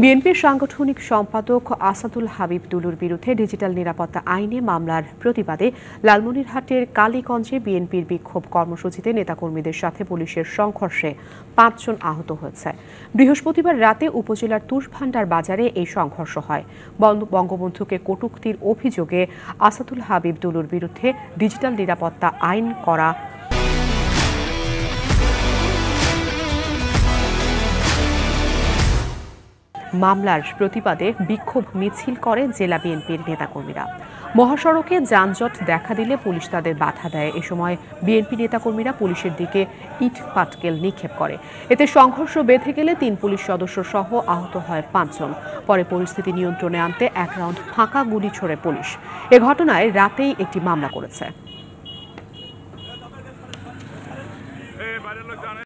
বিএনপির সাংগঠনিক সম্পাদক আসাদুল হাবিব দুলুর বিরুদ্ধে ডিজিটাল নিরাপত্তা আইনে মামলার প্রতিবাদে লালমনিরহাটের কালীগঞ্জে বিএনপির বিক্ষোভ কর্মসূচিতে নেতাকর্মীদের সাথে পুলিশের সংঘর্ষে পাঁচজন আহত হয়েছে বৃহস্পতিবার রাতে উপজেলার তুষভান্ডার বাজারে এই সংঘর্ষ হয় বঙ্গবন্ধুকে কটুক্তির অভিযোগে আসাদুল হাবিব দুলুর বিরুদ্ধে ডিজিটাল নিরাপত্তা আইন করা মামলার প্রতিবাদে বিক্ষোভ মিছিল করে জেলা বিএনপির নেতাকর্মীরা মহাসড়কে যানজট দেখা দিলে পুলিশ তাদের বাধা দেয় এ সময় বিএনপি নেতাকর্মীরা পুলিশের দিকে ইট পাটকেল নিক্ষেপ করে এতে সংঘর্ষ বেঁধে গেলে তিন পুলিশ সদস্য সহ আহত হয় পাঁচজন পরে পরিস্থিতি নিয়ন্ত্রণে আনতে এক রাউন্ড ফাঁকা গুলি ছোড়ে পুলিশ এ ঘটনায় রাতেই একটি মামলা করেছে